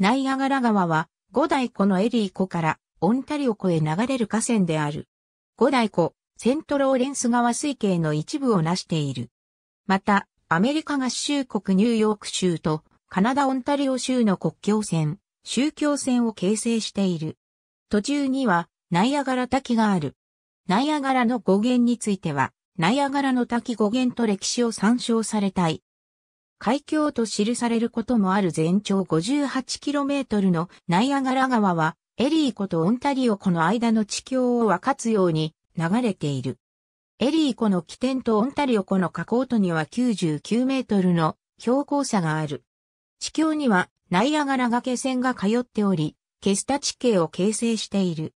ナイアガラ川は、五大湖のエリー湖からオンタリオ湖へ流れる河川である。五大湖、セントローレンス川水系の一部を成している。また、アメリカ合衆国ニューヨーク州とカナダオンタリオ州の国境線、宗教線を形成している。途中には、ナイアガラ滝がある。ナイアガラの語源については、ナイアガラの滝語源と歴史を参照されたい。海峡と記されることもある全長 58km のナイアガラ川は、エリー湖とオンタリオ湖の間の地境を分かつように流れている。エリー湖の起点とオンタリオ湖の河口とには99メートルの標高差がある。地境にはナイアガラ崖線が通っており、ケスタ地形を形成している。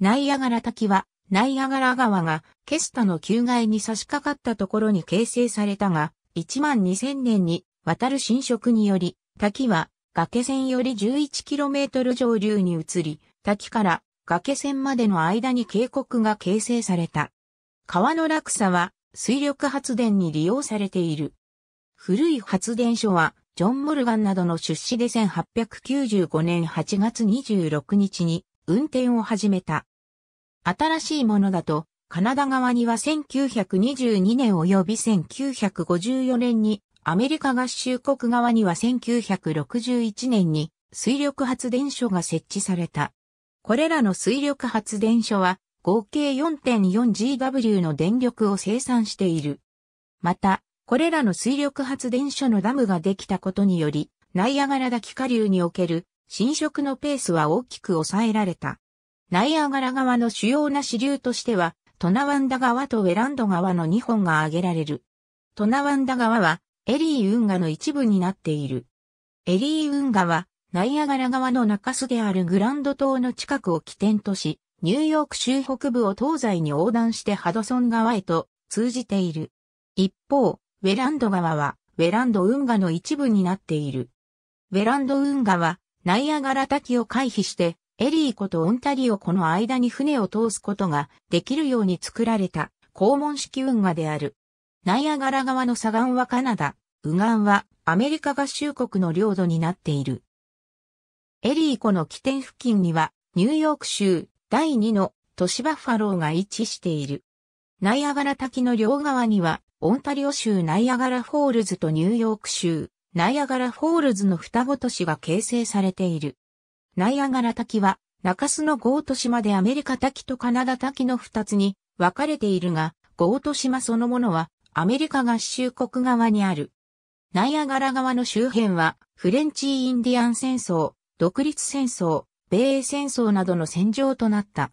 ナイアガラ滝は、ナイアガラ川がケスタの旧街に差し掛かったところに形成されたが、1万2000年に渡る侵食により、滝は崖線より 11km 上流に移り、滝から崖線までの間に渓谷が形成された。川の落差は水力発電に利用されている。古い発電所は、ジョン・モルガンなどの出資で1895年8月26日に運転を始めた。新しいものだと、カナダ側には1922年及び1954年に、アメリカ合衆国側には1961年に水力発電所が設置された。これらの水力発電所は合計 4.4GW の電力を生産している。また、これらの水力発電所のダムができたことにより、ナイアガラ滝下流における侵食のペースは大きく抑えられた。ナイアガラ側の主要な支流としては、トナワンダ川とウェランド川の2本が挙げられる。トナワンダ川は、エリー運河の一部になっている。エリー運河は、ナイアガラ川の中州であるグランド島の近くを起点とし、ニューヨーク州北部を東西に横断してハドソン川へと通じている。一方、ウェランド川は、ウェランド運河の一部になっている。ウェランド運河は、ナイアガラ滝を回避して、エリー湖とオンタリオ湖の間に船を通すことができるように作られた肛門式運河である。ナイアガラ川の左岸はカナダ、右岸はアメリカ合衆国の領土になっている。エリー湖の起点付近にはニューヨーク州第2の都市バッファローが位置している。ナイアガラ滝の両側にはオンタリオ州ナイアガラフォールズとニューヨーク州ナイアガラフォールズの双子都市が形成されている。ナイアガラ滝は、中州のゴート島でアメリカ滝とカナダ滝の二つに分かれているが、ゴート島そのものはアメリカ合衆国側にある。ナイアガラ側の周辺は、フレンチ・インディアン戦争、独立戦争、米英戦争などの戦場となった。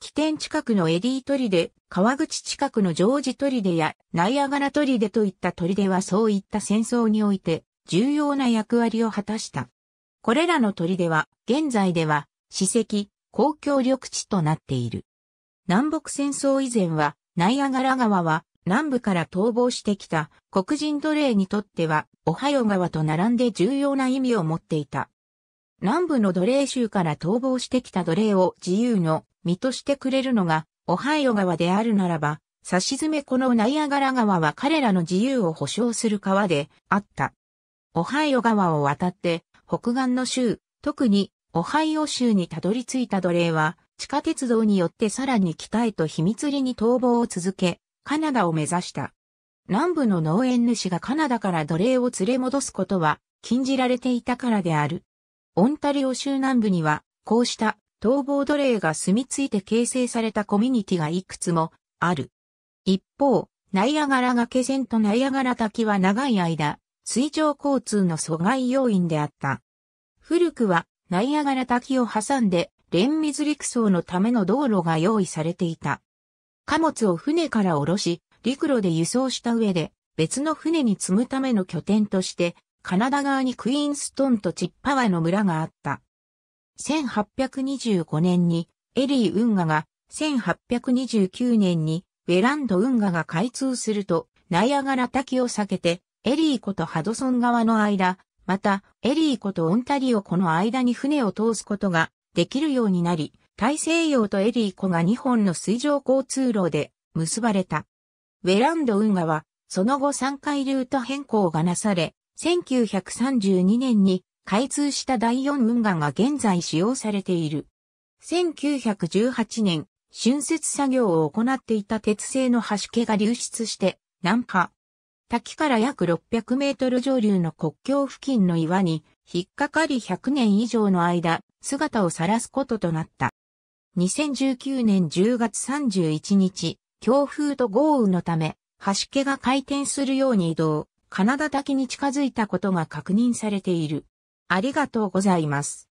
起点近くのエディトリで、川口近くのジョージトリデやナイアガラトリデといったトリデはそういった戦争において重要な役割を果たした。これらの砦は、現在では、史跡、公共緑地となっている。南北戦争以前は、ナイアガラ川は、南部から逃亡してきた黒人奴隷にとっては、オハイオ川と並んで重要な意味を持っていた。南部の奴隷州から逃亡してきた奴隷を自由の身としてくれるのが、オハイオ川であるならば、差し詰めこのナイアガラ川は彼らの自由を保障する川であった。オハイオ川を渡って北岸の州、特にオハイオ州にたどり着いた奴隷は、地下鉄道によってさらに北へと秘密裏に逃亡を続け、カナダを目指した。南部の農園主がカナダから奴隷を連れ戻すことは禁じられていたからである。オンタリオ州南部には、こうした逃亡奴隷が住み着いて形成されたコミュニティがいくつもある。一方、ナイアガラ崖線とナイアガラ滝は長い間、水上交通の阻害要因であった。古くはナイアガラ滝を挟んで連水陸送のための道路が用意されていた。貨物を船から下ろし、陸路で輸送した上で、別の船に積むための拠点として、カナダ側にクイーンストンとチッパワの村があった。1825年にエリー運河が、1829年にウェランド運河が開通すると、ナイアガラ滝を避けて、エリー湖とハドソン川の間、また、エリー湖とオンタリオ湖の間に船を通すことができるようになり、大西洋とエリー湖が2本の水上交通路で結ばれた。ウェランド運河は、その後3回ルート変更がなされ、1932年に開通した第4運河が現在使用されている。1918年、浚渫作業を行っていた鉄製の橋桁が流出して、南下、滝から約600メートル上流の国境付近の岩に引っかかり100年以上の間姿を晒すこととなった。2019年10月31日、強風と豪雨のため、橋家が回転するように移動、カナダ滝に近づいたことが確認されている。ありがとうございます。